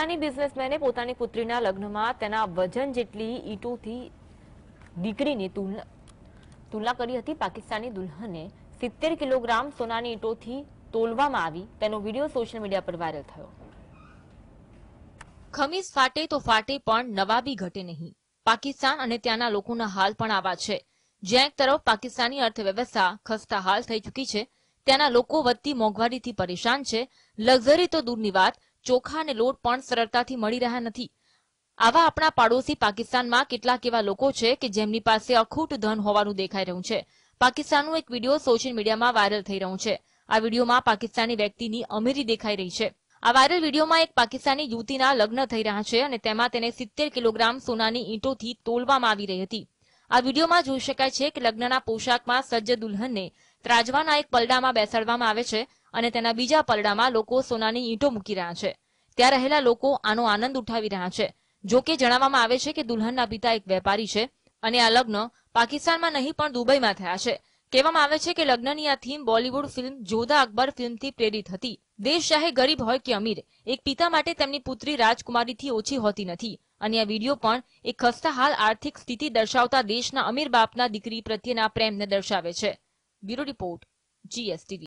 પાકિસ્તાની બિઝનેસમેને પોતાની પુત્રીના લગ્નમાં તેના વજન જેટલી ઈટોથી દીકરીની તુલના કરી હતી પાકિસ્તાની દુલ્હને સિત્તેર કિલોગ્રામ સોનાની ઈટોથી તોલવામાં આવી તેનો વિડીયો સોશિયલ મીડિયા પર વાયરલ થયો ખમીસ ફાટે તો ફાટે પણ નવાબી ઘટે નહીં પાકિસ્તાન અને ત્યાંના લોકોના હાલ પણ આવા છે જ્યાં એક તરફ પાકિસ્તાની અર્થવ્યવસ્થા ખસ્તા હાલ થઈ ચૂકી છે ત્યાંના લોકો વધતી મોંઘવારીથી પરેશાન છે લક્ઝરી તો દૂરની વાત ચોખા અને લોટ પણ સરળતાથી મળી રહ્યા નથી આવા આપણા પાડોશી પાકિસ્તાનમાં કેટલાક એવા લોકો છે કે જેમની પાસે અખૂટ ધન હોવાનું દેખાઈ રહ્યું છે પાકિસ્તાનનો એક વિડીયો સોશિયલ મીડિયામાં વાયરલ થઈ રહ્યો છે આ વિડીયોમાં પાકિસ્તાની વ્યક્તિની અમીરી દેખાઈ રહી છે આ વાયરલ વિડીયોમાં એક પાકિસ્તાની યુવતીના લગ્ન થઈ રહ્યા છે અને તેમાં તેને સિત્તેર કિલોગ્રામ સોનાની ઈંટોથી તોલવામાં આવી રહી હતી આ વિડીયોમાં જોઈ શકાય છે કે લગ્નના પોશાકમાં સજ્જ દુલ્હનને ત્રાજવાના એક પલડામાં બેસાડવામાં આવે છે અને તેના બીજા પલડામાં લોકો સોનાની ઈંટો મૂકી રહ્યા છે ત્યાં રહેલા લોકો આનો આનંદ ઉઠાવી રહ્યા છે જો કે જણાવવામાં આવે છે કે દુલ્હનના પિતા એક વેપારી છે અને આ લગ્ન પાકિસ્તાનમાં નહીં પણ દુબઈમાં થયા છે કહેવામાં આવે છે કે લગ્નની આ થીમ બોલિવૂડ ફિલ્મ જોધા અકબર ફિલ્મથી પ્રેરિત હતી દેશ ચાહે ગરીબ હોય કે અમીર એક પિતા માટે તેમની પુત્રી રાજકુમારીથી ઓછી હોતી નથી અને આ વિડીયો પણ એક ખસ્તા હાલ આર્થિક સ્થિતિ દર્શાવતા દેશના અમીર બાપના દીકરી પ્રત્યેના પ્રેમને દર્શાવે છે બ્યુરો રિપોર્ટ જીએસટીવી